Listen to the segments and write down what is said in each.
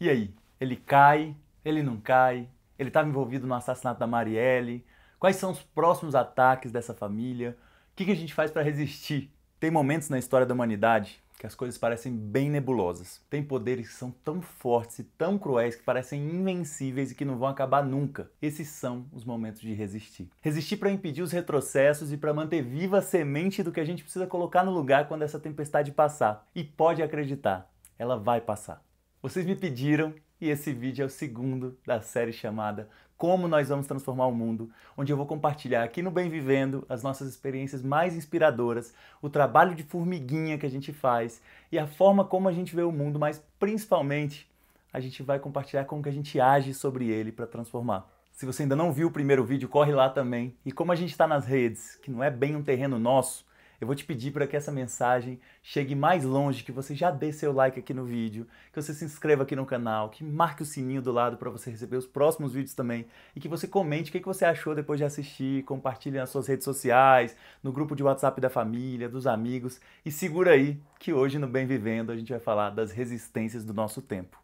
E aí? Ele cai? Ele não cai? Ele estava envolvido no assassinato da Marielle? Quais são os próximos ataques dessa família? O que, que a gente faz para resistir? Tem momentos na história da humanidade que as coisas parecem bem nebulosas. Tem poderes que são tão fortes e tão cruéis que parecem invencíveis e que não vão acabar nunca. Esses são os momentos de resistir. Resistir para impedir os retrocessos e para manter viva a semente do que a gente precisa colocar no lugar quando essa tempestade passar. E pode acreditar, ela vai passar. Vocês me pediram e esse vídeo é o segundo da série chamada Como Nós Vamos Transformar o Mundo, onde eu vou compartilhar aqui no Bem Vivendo as nossas experiências mais inspiradoras, o trabalho de formiguinha que a gente faz e a forma como a gente vê o mundo, mas principalmente a gente vai compartilhar como que a gente age sobre ele para transformar. Se você ainda não viu o primeiro vídeo, corre lá também. E como a gente está nas redes, que não é bem um terreno nosso, eu vou te pedir para que essa mensagem chegue mais longe, que você já dê seu like aqui no vídeo, que você se inscreva aqui no canal, que marque o sininho do lado para você receber os próximos vídeos também e que você comente o que você achou depois de assistir, compartilhe nas suas redes sociais, no grupo de WhatsApp da família, dos amigos e segura aí que hoje no Bem Vivendo a gente vai falar das resistências do nosso tempo.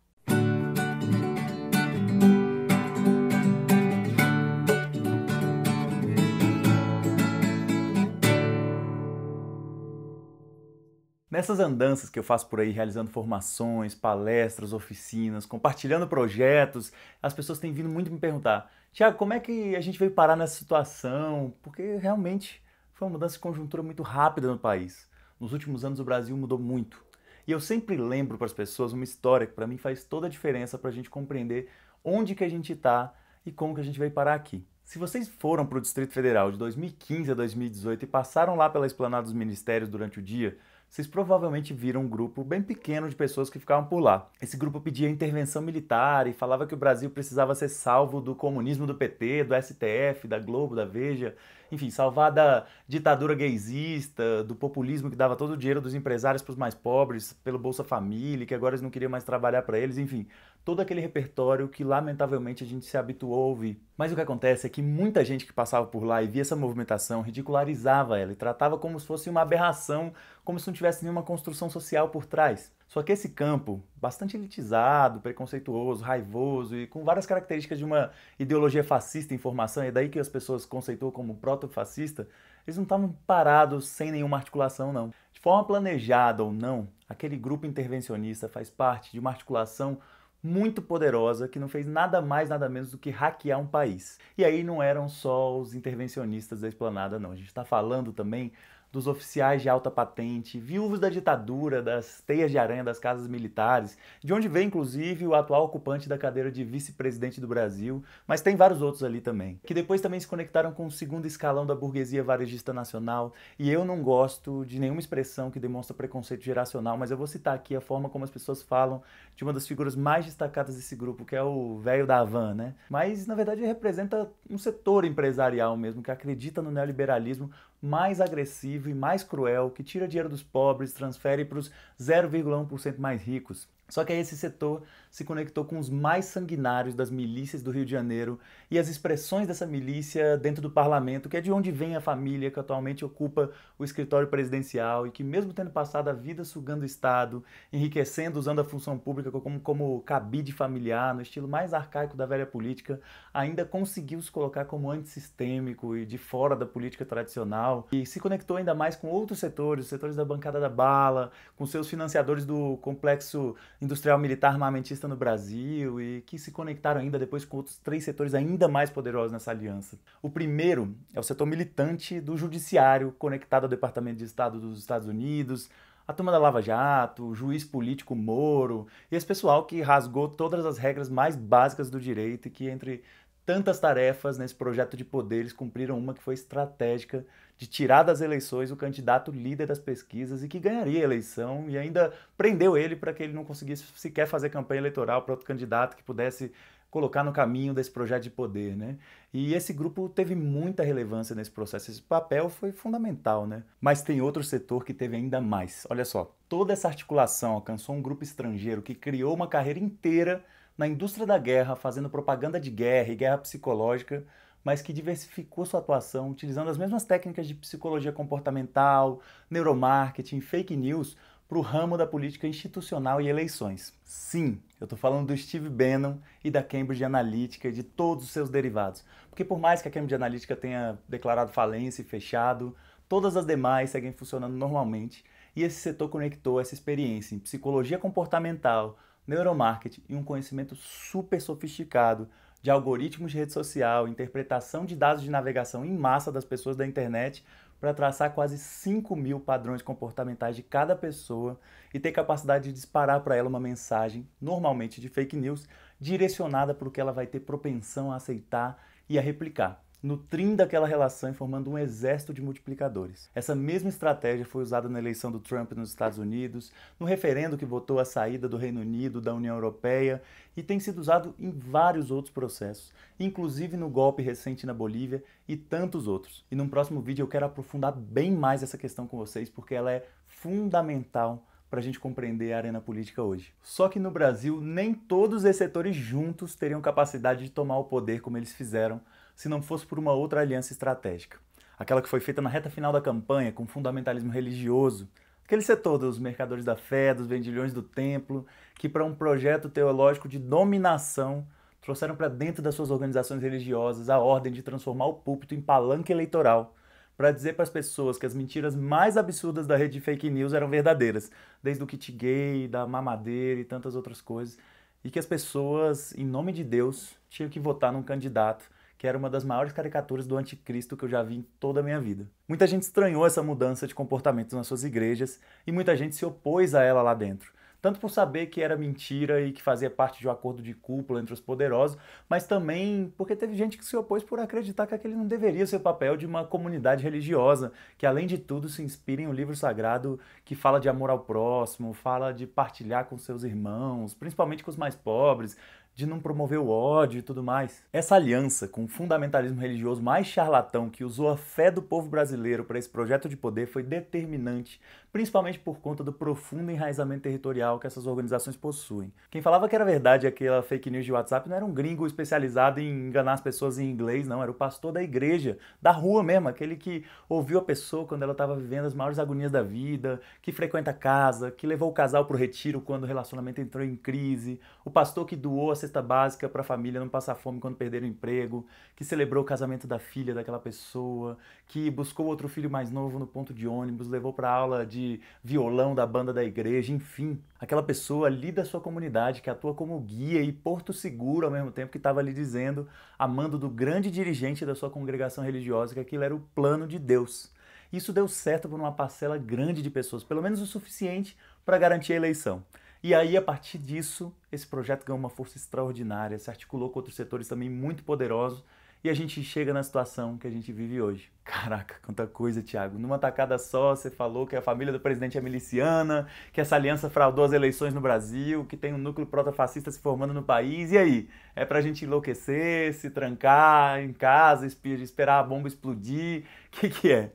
Nessas andanças que eu faço por aí, realizando formações, palestras, oficinas, compartilhando projetos, as pessoas têm vindo muito me perguntar: Tiago, como é que a gente veio parar nessa situação? Porque realmente foi uma mudança de conjuntura muito rápida no país. Nos últimos anos o Brasil mudou muito. E eu sempre lembro para as pessoas uma história que para mim faz toda a diferença para a gente compreender onde que a gente está e como que a gente veio parar aqui. Se vocês foram para o Distrito Federal de 2015 a 2018 e passaram lá pela esplanada dos ministérios durante o dia, vocês provavelmente viram um grupo bem pequeno de pessoas que ficavam por lá. Esse grupo pedia intervenção militar e falava que o Brasil precisava ser salvo do comunismo do PT, do STF, da Globo, da Veja enfim, salvar da ditadura gaysista, do populismo que dava todo o dinheiro dos empresários para os mais pobres, pelo Bolsa Família, que agora eles não queriam mais trabalhar para eles, enfim, todo aquele repertório que lamentavelmente a gente se habituou a ouvir. Mas o que acontece é que muita gente que passava por lá e via essa movimentação ridicularizava ela e tratava como se fosse uma aberração, como se não tivesse nenhuma construção social por trás. Só que esse campo, bastante elitizado, preconceituoso, raivoso e com várias características de uma ideologia fascista em formação, e daí que as pessoas conceituam como proto-fascista, eles não estavam parados sem nenhuma articulação, não. De forma planejada ou não, aquele grupo intervencionista faz parte de uma articulação muito poderosa que não fez nada mais, nada menos do que hackear um país. E aí não eram só os intervencionistas da esplanada, não. A gente está falando também dos oficiais de alta patente, viúvos da ditadura, das teias de aranha das casas militares, de onde vem inclusive o atual ocupante da cadeira de vice-presidente do Brasil, mas tem vários outros ali também, que depois também se conectaram com o segundo escalão da burguesia varejista nacional, e eu não gosto de nenhuma expressão que demonstra preconceito geracional, mas eu vou citar aqui a forma como as pessoas falam de uma das figuras mais destacadas desse grupo, que é o velho da Havan, né? Mas na verdade representa um setor empresarial mesmo que acredita no neoliberalismo mais agressivo e mais cruel que tira dinheiro dos pobres, transfere para os 0,1% mais ricos. Só que aí esse setor se conectou com os mais sanguinários das milícias do Rio de Janeiro e as expressões dessa milícia dentro do parlamento, que é de onde vem a família que atualmente ocupa o escritório presidencial e que, mesmo tendo passado a vida sugando o Estado, enriquecendo, usando a função pública como, como cabide familiar, no estilo mais arcaico da velha política, ainda conseguiu se colocar como antissistêmico e de fora da política tradicional e se conectou ainda mais com outros setores, os setores da bancada da bala, com seus financiadores do complexo industrial militar armamentista no Brasil e que se conectaram ainda depois com outros três setores ainda mais poderosos nessa aliança. O primeiro é o setor militante do judiciário, conectado ao Departamento de Estado dos Estados Unidos, a turma da Lava Jato, o juiz político Moro, e esse pessoal que rasgou todas as regras mais básicas do direito e que entre tantas tarefas nesse projeto de poderes cumpriram uma que foi estratégica de tirar das eleições o candidato líder das pesquisas e que ganharia a eleição e ainda prendeu ele para que ele não conseguisse sequer fazer campanha eleitoral para outro candidato que pudesse colocar no caminho desse projeto de poder, né? E esse grupo teve muita relevância nesse processo, esse papel foi fundamental, né? Mas tem outro setor que teve ainda mais. Olha só, toda essa articulação alcançou um grupo estrangeiro que criou uma carreira inteira na indústria da guerra, fazendo propaganda de guerra e guerra psicológica mas que diversificou sua atuação utilizando as mesmas técnicas de psicologia comportamental, neuromarketing, fake news para o ramo da política institucional e eleições. Sim, eu estou falando do Steve Bannon e da Cambridge Analytica e de todos os seus derivados. Porque por mais que a Cambridge Analytica tenha declarado falência e fechado, todas as demais seguem funcionando normalmente e esse setor conectou essa experiência em psicologia comportamental, neuromarketing e um conhecimento super sofisticado de algoritmos de rede social, interpretação de dados de navegação em massa das pessoas da internet para traçar quase 5 mil padrões comportamentais de cada pessoa e ter capacidade de disparar para ela uma mensagem, normalmente de fake news, direcionada para o que ela vai ter propensão a aceitar e a replicar nutrindo aquela relação e formando um exército de multiplicadores. Essa mesma estratégia foi usada na eleição do Trump nos Estados Unidos, no referendo que votou a saída do Reino Unido da União Europeia e tem sido usado em vários outros processos, inclusive no golpe recente na Bolívia e tantos outros. E num próximo vídeo eu quero aprofundar bem mais essa questão com vocês porque ela é fundamental para a gente compreender a arena política hoje. Só que no Brasil, nem todos esses setores juntos teriam capacidade de tomar o poder como eles fizeram se não fosse por uma outra aliança estratégica. Aquela que foi feita na reta final da campanha com fundamentalismo religioso, aquele setor dos mercadores da fé, dos vendilhões do templo, que para um projeto teológico de dominação trouxeram para dentro das suas organizações religiosas a ordem de transformar o púlpito em palanque eleitoral para dizer para as pessoas que as mentiras mais absurdas da rede de fake news eram verdadeiras, desde o kit gay, da mamadeira e tantas outras coisas, e que as pessoas, em nome de Deus, tinham que votar num candidato que era uma das maiores caricaturas do anticristo que eu já vi em toda a minha vida. Muita gente estranhou essa mudança de comportamento nas suas igrejas e muita gente se opôs a ela lá dentro. Tanto por saber que era mentira e que fazia parte de um acordo de cúpula entre os poderosos, mas também porque teve gente que se opôs por acreditar que aquele não deveria ser o papel de uma comunidade religiosa, que além de tudo se inspira em um livro sagrado que fala de amor ao próximo, fala de partilhar com seus irmãos, principalmente com os mais pobres, de não promover o ódio e tudo mais. Essa aliança com o fundamentalismo religioso mais charlatão que usou a fé do povo brasileiro para esse projeto de poder foi determinante, principalmente por conta do profundo enraizamento territorial que essas organizações possuem. Quem falava que era verdade aquela fake news de WhatsApp não era um gringo especializado em enganar as pessoas em inglês, não, era o pastor da igreja, da rua mesmo, aquele que ouviu a pessoa quando ela estava vivendo as maiores agonias da vida, que frequenta a casa, que levou o casal pro retiro quando o relacionamento entrou em crise, o pastor que doou a cesta básica para a família não passar fome quando perder o emprego, que celebrou o casamento da filha daquela pessoa, que buscou outro filho mais novo no ponto de ônibus, levou para aula de violão da banda da igreja, enfim. Aquela pessoa ali da sua comunidade que atua como guia e porto seguro ao mesmo tempo que estava ali dizendo, amando do grande dirigente da sua congregação religiosa, que aquilo era o plano de Deus. Isso deu certo para uma parcela grande de pessoas, pelo menos o suficiente para garantir a eleição. E aí, a partir disso, esse projeto ganhou uma força extraordinária, se articulou com outros setores também muito poderosos e a gente chega na situação que a gente vive hoje. Caraca, quanta coisa, Tiago. Numa tacada só, você falou que a família do presidente é miliciana, que essa aliança fraudou as eleições no Brasil, que tem um núcleo protofascista se formando no país. E aí? É pra gente enlouquecer, se trancar em casa, esperar a bomba explodir? O que, que é?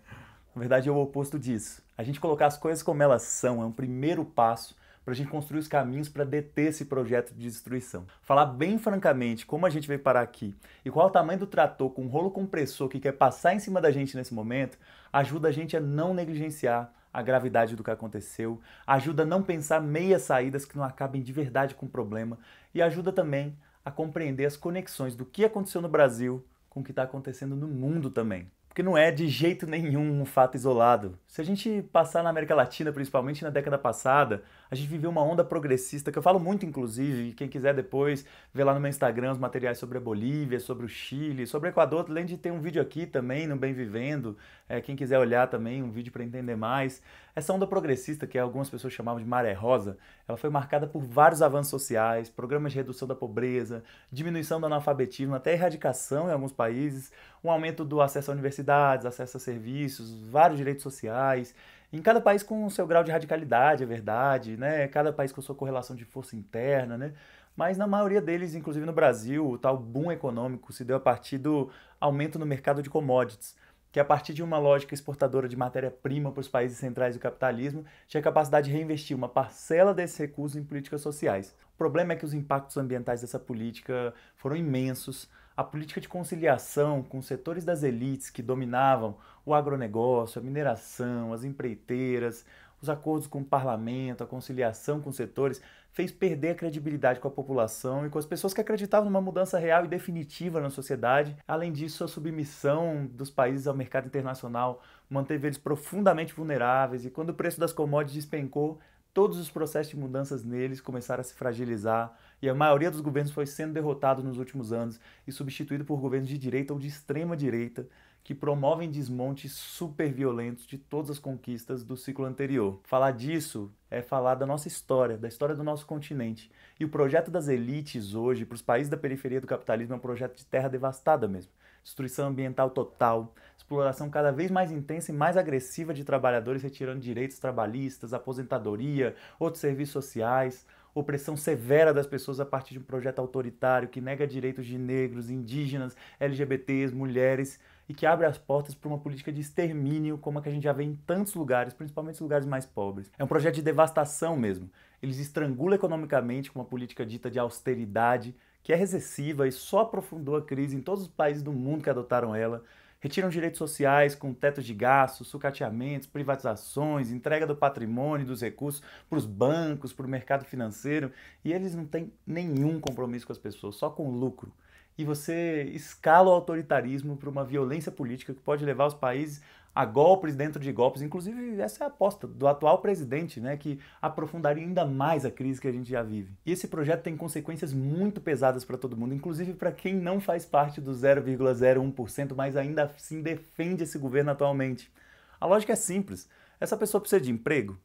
Na verdade, é o oposto disso. A gente colocar as coisas como elas são é um primeiro passo para a gente construir os caminhos para deter esse projeto de destruição. Falar bem francamente como a gente veio parar aqui e qual é o tamanho do trator com um rolo compressor que quer passar em cima da gente nesse momento ajuda a gente a não negligenciar a gravidade do que aconteceu, ajuda a não pensar meias saídas que não acabem de verdade com o problema e ajuda também a compreender as conexões do que aconteceu no Brasil com o que está acontecendo no mundo também. Porque não é de jeito nenhum um fato isolado. Se a gente passar na América Latina, principalmente na década passada, a gente viveu uma onda progressista, que eu falo muito, inclusive, e quem quiser depois ver lá no meu Instagram os materiais sobre a Bolívia, sobre o Chile, sobre o Equador, além de ter um vídeo aqui também no Bem Vivendo, é, quem quiser olhar também, um vídeo para entender mais. Essa onda progressista, que algumas pessoas chamavam de maré rosa, ela foi marcada por vários avanços sociais, programas de redução da pobreza, diminuição do analfabetismo, até erradicação em alguns países, um aumento do acesso a universidades, acesso a serviços, vários direitos sociais. Em cada país com o seu grau de radicalidade, é verdade, né? Cada país com sua correlação de força interna, né? mas na maioria deles, inclusive no Brasil, o tal boom econômico se deu a partir do aumento no mercado de commodities que, a partir de uma lógica exportadora de matéria-prima para os países centrais do capitalismo, tinha capacidade de reinvestir uma parcela desses recursos em políticas sociais. O problema é que os impactos ambientais dessa política foram imensos. A política de conciliação com os setores das elites que dominavam o agronegócio, a mineração, as empreiteiras, os acordos com o parlamento, a conciliação com os setores, fez perder a credibilidade com a população e com as pessoas que acreditavam numa mudança real e definitiva na sociedade. Além disso, a submissão dos países ao mercado internacional manteve eles profundamente vulneráveis e quando o preço das commodities despencou, todos os processos de mudanças neles começaram a se fragilizar e a maioria dos governos foi sendo derrotado nos últimos anos e substituído por governos de direita ou de extrema direita que promovem desmontes super violentos de todas as conquistas do ciclo anterior. Falar disso é falar da nossa história, da história do nosso continente. E o projeto das elites hoje para os países da periferia do capitalismo é um projeto de terra devastada mesmo. Destruição ambiental total, exploração cada vez mais intensa e mais agressiva de trabalhadores retirando direitos trabalhistas, aposentadoria, outros serviços sociais, opressão severa das pessoas a partir de um projeto autoritário que nega direitos de negros, indígenas, LGBTs, mulheres e que abre as portas para uma política de extermínio como a que a gente já vê em tantos lugares, principalmente os lugares mais pobres. É um projeto de devastação mesmo. Eles estrangulam economicamente com uma política dita de austeridade, que é recessiva e só aprofundou a crise em todos os países do mundo que adotaram ela. Retiram direitos sociais com teto de gastos, sucateamentos, privatizações, entrega do patrimônio, dos recursos para os bancos, para o mercado financeiro, e eles não têm nenhum compromisso com as pessoas, só com lucro e você escala o autoritarismo para uma violência política que pode levar os países a golpes dentro de golpes. Inclusive, essa é a aposta do atual presidente, né, que aprofundaria ainda mais a crise que a gente já vive. E esse projeto tem consequências muito pesadas para todo mundo, inclusive para quem não faz parte do 0,01%, mas ainda assim defende esse governo atualmente. A lógica é simples. Essa pessoa precisa de emprego.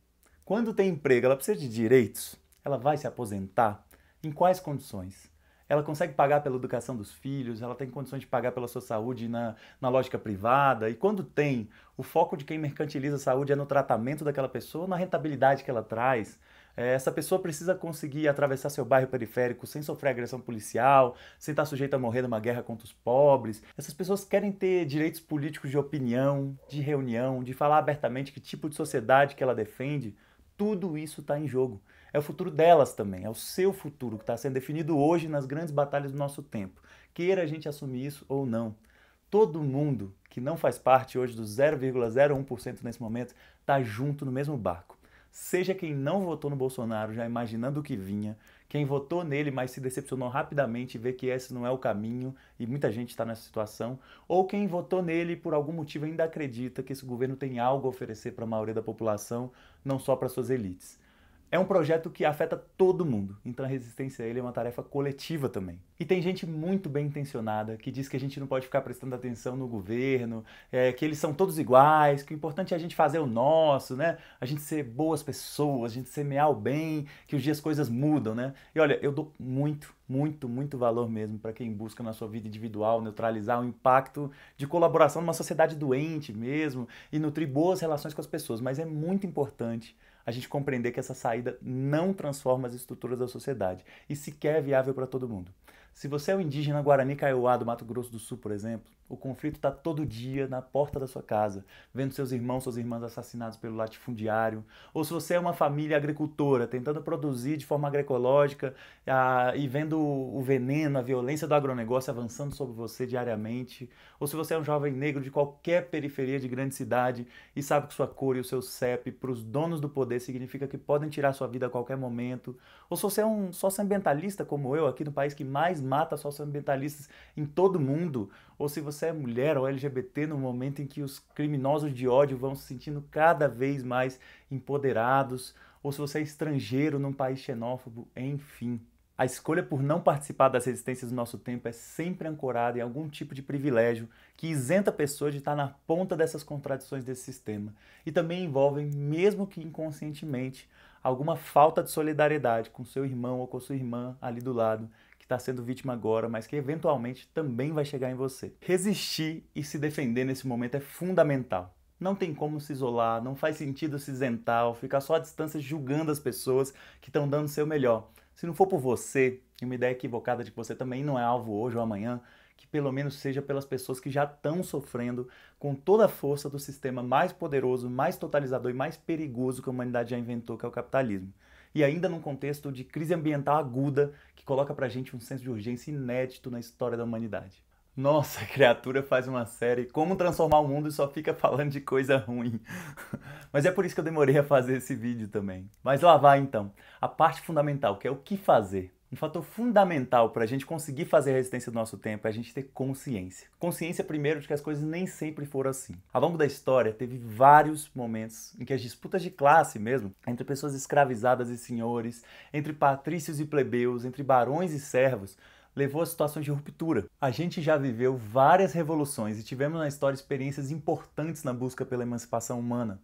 Quando tem emprego, ela precisa de direitos. Ela vai se aposentar? Em quais condições? ela consegue pagar pela educação dos filhos, ela tem condições de pagar pela sua saúde na, na lógica privada. E quando tem, o foco de quem mercantiliza a saúde é no tratamento daquela pessoa, na rentabilidade que ela traz. É, essa pessoa precisa conseguir atravessar seu bairro periférico sem sofrer agressão policial, sem estar tá sujeita a morrer numa guerra contra os pobres. Essas pessoas querem ter direitos políticos de opinião, de reunião, de falar abertamente que tipo de sociedade que ela defende. Tudo isso está em jogo é o futuro delas também, é o seu futuro que está sendo definido hoje nas grandes batalhas do nosso tempo. Queira a gente assumir isso ou não. Todo mundo que não faz parte hoje do 0,01% nesse momento está junto no mesmo barco. Seja quem não votou no Bolsonaro já imaginando o que vinha, quem votou nele, mas se decepcionou rapidamente e vê que esse não é o caminho e muita gente está nessa situação, ou quem votou nele e por algum motivo ainda acredita que esse governo tem algo a oferecer para a maioria da população, não só para suas elites. É um projeto que afeta todo mundo, então a resistência a ele é uma tarefa coletiva também. E tem gente muito bem intencionada que diz que a gente não pode ficar prestando atenção no governo, é, que eles são todos iguais, que o importante é a gente fazer o nosso, né? A gente ser boas pessoas, a gente semear o bem, que os dias coisas mudam, né? E olha, eu dou muito, muito, muito valor mesmo para quem busca na sua vida individual neutralizar o impacto de colaboração numa sociedade doente mesmo e nutrir boas relações com as pessoas, mas é muito importante a gente compreender que essa saída não transforma as estruturas da sociedade e sequer é viável para todo mundo. Se você é um indígena Guarani Kaiowá do Mato Grosso do Sul, por exemplo, o conflito está todo dia na porta da sua casa, vendo seus irmãos, suas irmãs assassinados pelo latifundiário. Ou se você é uma família agricultora, tentando produzir de forma agroecológica a, ah, e vendo o veneno, a violência do agronegócio avançando sobre você diariamente. Ou se você é um jovem negro de qualquer periferia de grande cidade e sabe que sua cor e o seu CEP para os donos do poder significa que podem tirar sua vida a qualquer momento. Ou se você é um socioambientalista como eu, aqui no país que mais mata socioambientalistas em todo o mundo, ou se você é mulher ou LGBT no momento em que os criminosos de ódio vão se sentindo cada vez mais empoderados, ou se você é estrangeiro num país xenófobo, enfim. A escolha por não participar das resistências do nosso tempo é sempre ancorada em algum tipo de privilégio que isenta a pessoa de estar na ponta dessas contradições desse sistema e também envolvem, mesmo que inconscientemente, alguma falta de solidariedade com seu irmão ou com sua irmã ali do lado que está sendo vítima agora, mas que eventualmente também vai chegar em você. Resistir e se defender nesse momento é fundamental. Não tem como se isolar, não faz sentido se isentar, ficar só à distância julgando as pessoas que estão dando o seu melhor. Se não for por você, e uma ideia equivocada de que você também não é alvo hoje ou amanhã, que pelo menos seja pelas pessoas que já estão sofrendo com toda a força do sistema mais poderoso, mais totalizador e mais perigoso que a humanidade já inventou, que é o capitalismo e ainda num contexto de crise ambiental aguda que coloca pra gente um senso de urgência inédito na história da humanidade. Nossa, criatura faz uma série Como Transformar o Mundo e só fica falando de coisa ruim. Mas é por isso que eu demorei a fazer esse vídeo também. Mas lá vai então. A parte fundamental, que é o que fazer. Um fator fundamental para a gente conseguir fazer a resistência do nosso tempo é a gente ter consciência. Consciência, primeiro, de que as coisas nem sempre foram assim. Ao longo da história, teve vários momentos em que as disputas de classe mesmo, entre pessoas escravizadas e senhores, entre patrícios e plebeus, entre barões e servos, levou a situações de ruptura. A gente já viveu várias revoluções e tivemos na história experiências importantes na busca pela emancipação humana.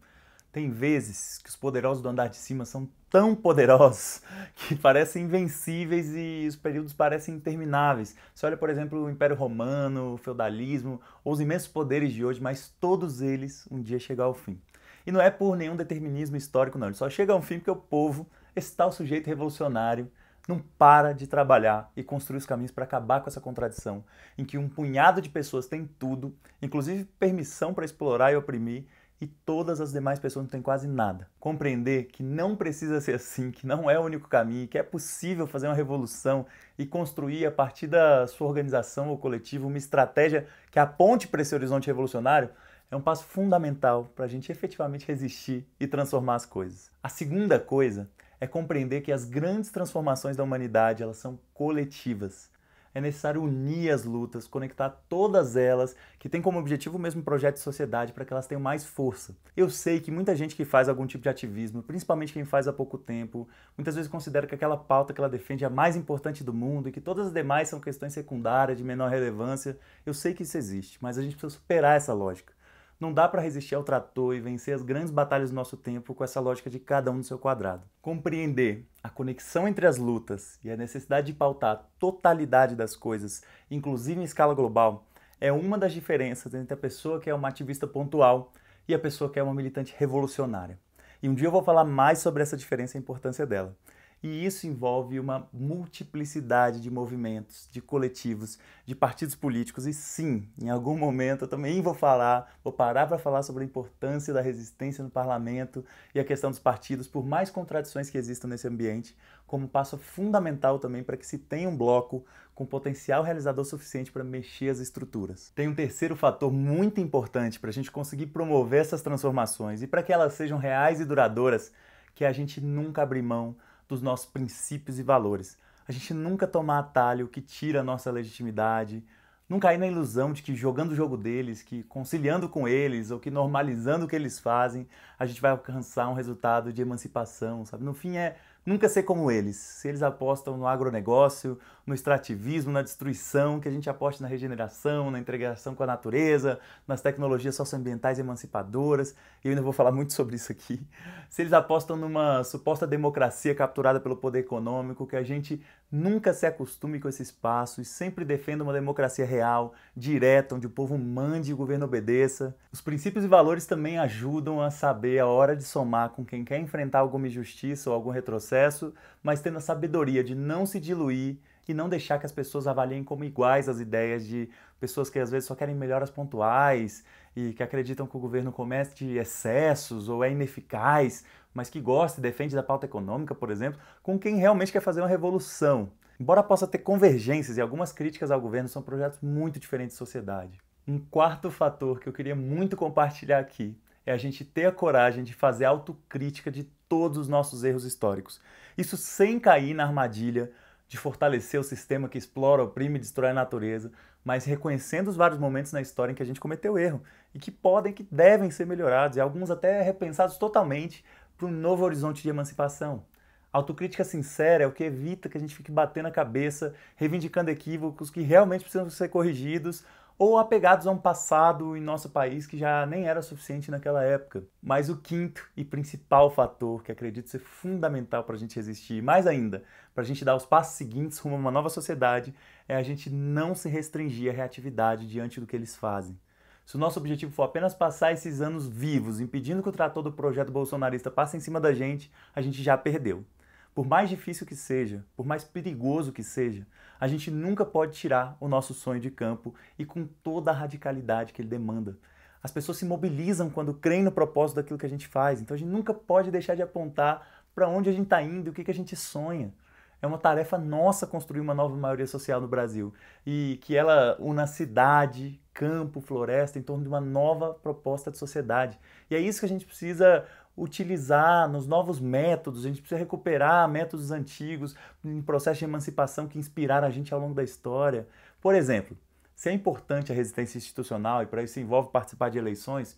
Tem vezes que os poderosos do andar de cima são tão poderosos que parecem invencíveis e os períodos parecem intermináveis. Você olha, por exemplo, o Império Romano, o feudalismo, ou os imensos poderes de hoje, mas todos eles um dia chegam ao fim. E não é por nenhum determinismo histórico, não. Ele só chega ao fim porque o povo, esse tal sujeito revolucionário, não para de trabalhar e construir os caminhos para acabar com essa contradição em que um punhado de pessoas tem tudo, inclusive permissão para explorar e oprimir, e todas as demais pessoas não têm quase nada. Compreender que não precisa ser assim, que não é o único caminho, que é possível fazer uma revolução e construir a partir da sua organização ou coletivo uma estratégia que aponte para esse horizonte revolucionário é um passo fundamental para a gente efetivamente resistir e transformar as coisas. A segunda coisa é compreender que as grandes transformações da humanidade elas são coletivas é necessário unir as lutas, conectar todas elas, que tem como objetivo o mesmo projeto de sociedade, para que elas tenham mais força. Eu sei que muita gente que faz algum tipo de ativismo, principalmente quem faz há pouco tempo, muitas vezes considera que aquela pauta que ela defende é a mais importante do mundo e que todas as demais são questões secundárias, de menor relevância. Eu sei que isso existe, mas a gente precisa superar essa lógica. Não dá para resistir ao trator e vencer as grandes batalhas do nosso tempo com essa lógica de cada um no seu quadrado. Compreender a conexão entre as lutas e a necessidade de pautar a totalidade das coisas, inclusive em escala global, é uma das diferenças entre a pessoa que é uma ativista pontual e a pessoa que é uma militante revolucionária. E um dia eu vou falar mais sobre essa diferença e a importância dela. E isso envolve uma multiplicidade de movimentos, de coletivos, de partidos políticos. E sim, em algum momento eu também vou falar, vou parar para falar sobre a importância da resistência no parlamento e a questão dos partidos, por mais contradições que existam nesse ambiente, como passo fundamental também para que se tenha um bloco com potencial realizador suficiente para mexer as estruturas. Tem um terceiro fator muito importante para a gente conseguir promover essas transformações e para que elas sejam reais e duradouras, que é a gente nunca abrir mão dos nossos princípios e valores. A gente nunca tomar atalho que tira a nossa legitimidade, nunca ir na ilusão de que jogando o jogo deles, que conciliando com eles ou que normalizando o que eles fazem, a gente vai alcançar um resultado de emancipação, sabe? No fim é nunca ser como eles. Se eles apostam no agronegócio, no extrativismo, na destruição, que a gente aposte na regeneração, na integração com a natureza, nas tecnologias socioambientais emancipadoras, e eu ainda vou falar muito sobre isso aqui. Se eles apostam numa suposta democracia capturada pelo poder econômico, que a gente Nunca se acostume com esse espaço e sempre defenda uma democracia real, direta, onde o povo mande e o governo obedeça. Os princípios e valores também ajudam a saber a hora de somar com quem quer enfrentar alguma injustiça ou algum retrocesso, mas tendo a sabedoria de não se diluir e não deixar que as pessoas avaliem como iguais as ideias de pessoas que às vezes só querem melhoras pontuais e que acreditam que o governo comete excessos ou é ineficaz, mas que gosta e defende da pauta econômica, por exemplo, com quem realmente quer fazer uma revolução. Embora possa ter convergências e algumas críticas ao governo, são projetos muito diferentes de sociedade. Um quarto fator que eu queria muito compartilhar aqui é a gente ter a coragem de fazer autocrítica de todos os nossos erros históricos. Isso sem cair na armadilha de fortalecer o sistema que explora, oprime e destrói a natureza, mas reconhecendo os vários momentos na história em que a gente cometeu erro e que podem, que devem ser melhorados e alguns até repensados totalmente para um novo horizonte de emancipação. Autocrítica sincera é o que evita que a gente fique batendo a cabeça, reivindicando equívocos que realmente precisam ser corrigidos ou apegados a um passado em nosso país que já nem era suficiente naquela época. Mas o quinto e principal fator que acredito ser fundamental para a gente resistir, mais ainda, para a gente dar os passos seguintes rumo a uma nova sociedade, é a gente não se restringir à reatividade diante do que eles fazem. Se o nosso objetivo for apenas passar esses anos vivos, impedindo que o trator do projeto bolsonarista passe em cima da gente, a gente já perdeu. Por mais difícil que seja, por mais perigoso que seja, a gente nunca pode tirar o nosso sonho de campo e com toda a radicalidade que ele demanda. As pessoas se mobilizam quando creem no propósito daquilo que a gente faz, então a gente nunca pode deixar de apontar para onde a gente está indo e o que, que a gente sonha. É uma tarefa nossa construir uma nova maioria social no Brasil e que ela una cidade, campo, floresta em torno de uma nova proposta de sociedade. E é isso que a gente precisa utilizar nos novos métodos, a gente precisa recuperar métodos antigos, um processo de emancipação que inspiraram a gente ao longo da história. Por exemplo, se é importante a resistência institucional e para isso envolve participar de eleições,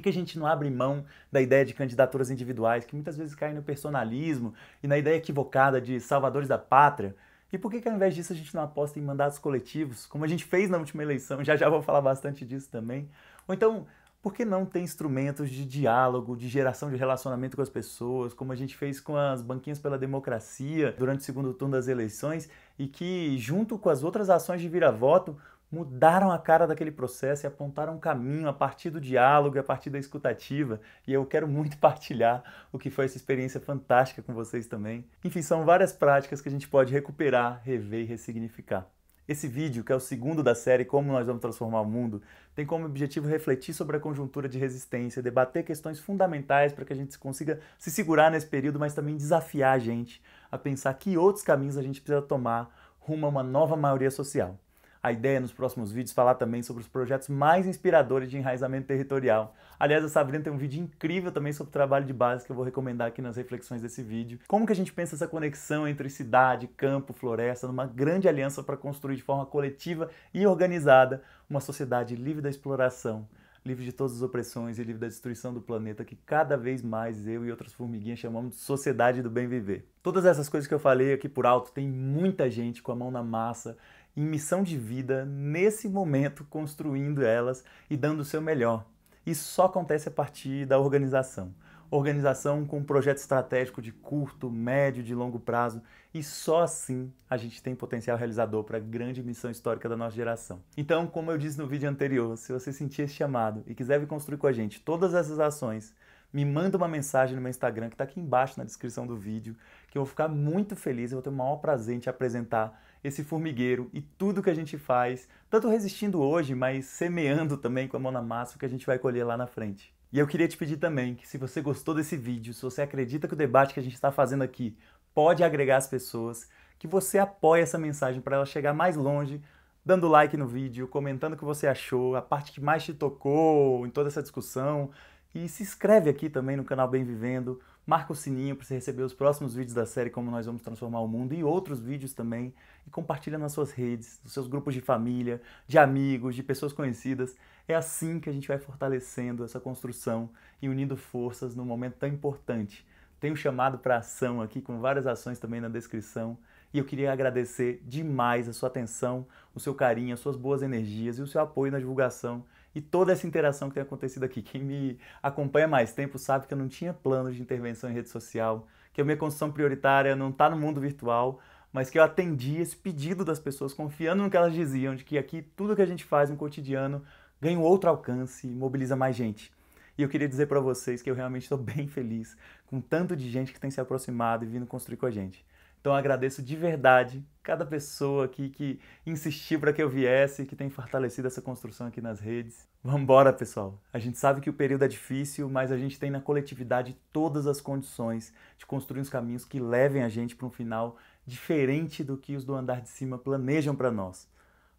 que, que a gente não abre mão da ideia de candidaturas individuais, que muitas vezes cai no personalismo e na ideia equivocada de salvadores da pátria? E por que, que ao invés disso a gente não aposta em mandatos coletivos, como a gente fez na última eleição? Já já vou falar bastante disso também. Ou então, por que não tem instrumentos de diálogo, de geração de relacionamento com as pessoas, como a gente fez com as banquinhas pela democracia durante o segundo turno das eleições e que, junto com as outras ações de vira-voto, mudaram a cara daquele processo e apontaram um caminho a partir do diálogo, e a partir da escutativa. E eu quero muito partilhar o que foi essa experiência fantástica com vocês também. Enfim, são várias práticas que a gente pode recuperar, rever e ressignificar. Esse vídeo, que é o segundo da série Como Nós Vamos Transformar o Mundo, tem como objetivo refletir sobre a conjuntura de resistência, debater questões fundamentais para que a gente consiga se segurar nesse período, mas também desafiar a gente a pensar que outros caminhos a gente precisa tomar rumo a uma nova maioria social. A ideia é, nos próximos vídeos, falar também sobre os projetos mais inspiradores de enraizamento territorial. Aliás, a Sabrina tem um vídeo incrível também sobre o trabalho de base que eu vou recomendar aqui nas reflexões desse vídeo. Como que a gente pensa essa conexão entre cidade, campo, floresta, numa grande aliança para construir de forma coletiva e organizada uma sociedade livre da exploração livre de todas as opressões e livre da destruição do planeta que cada vez mais eu e outras formiguinhas chamamos de sociedade do bem viver. Todas essas coisas que eu falei aqui por alto, tem muita gente com a mão na massa em missão de vida, nesse momento, construindo elas e dando o seu melhor. Isso só acontece a partir da organização. Organização com um projeto estratégico de curto, médio, de longo prazo, e só assim a gente tem potencial realizador para a grande missão histórica da nossa geração. Então, como eu disse no vídeo anterior, se você sentir esse chamado e quiser vir construir com a gente todas essas ações, me manda uma mensagem no meu Instagram que está aqui embaixo na descrição do vídeo, que eu vou ficar muito feliz, e vou ter o maior prazer em te apresentar esse formigueiro e tudo que a gente faz, tanto resistindo hoje, mas semeando também com a mão na massa o que a gente vai colher lá na frente. E eu queria te pedir também que se você gostou desse vídeo, se você acredita que o debate que a gente está fazendo aqui pode agregar as pessoas, que você apoie essa mensagem para ela chegar mais longe, dando like no vídeo, comentando o que você achou, a parte que mais te tocou em toda essa discussão, e se inscreve aqui também no canal Bem Vivendo, Marca o sininho para você receber os próximos vídeos da série Como Nós Vamos Transformar o Mundo e outros vídeos também. E compartilha nas suas redes, nos seus grupos de família, de amigos, de pessoas conhecidas. É assim que a gente vai fortalecendo essa construção e unindo forças num momento tão importante. Tem um chamado para ação aqui, com várias ações também na descrição. E eu queria agradecer demais a sua atenção, o seu carinho, as suas boas energias e o seu apoio na divulgação e toda essa interação que tem acontecido aqui. Quem me acompanha mais tempo sabe que eu não tinha plano de intervenção em rede social, que a minha construção prioritária não está no mundo virtual, mas que eu atendi esse pedido das pessoas, confiando no que elas diziam, de que aqui tudo que a gente faz no cotidiano ganha um outro alcance e mobiliza mais gente. E eu queria dizer para vocês que eu realmente estou bem feliz com tanto de gente que tem se aproximado e vindo construir com a gente. Então agradeço de verdade cada pessoa aqui que insistiu para que eu viesse, que tem fortalecido essa construção aqui nas redes. Vamos embora, pessoal. A gente sabe que o período é difícil, mas a gente tem na coletividade todas as condições de construir os caminhos que levem a gente para um final diferente do que os do andar de cima planejam para nós.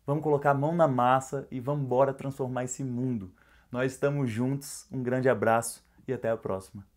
Vamos colocar a mão na massa e vamos embora transformar esse mundo. Nós estamos juntos. Um grande abraço e até a próxima.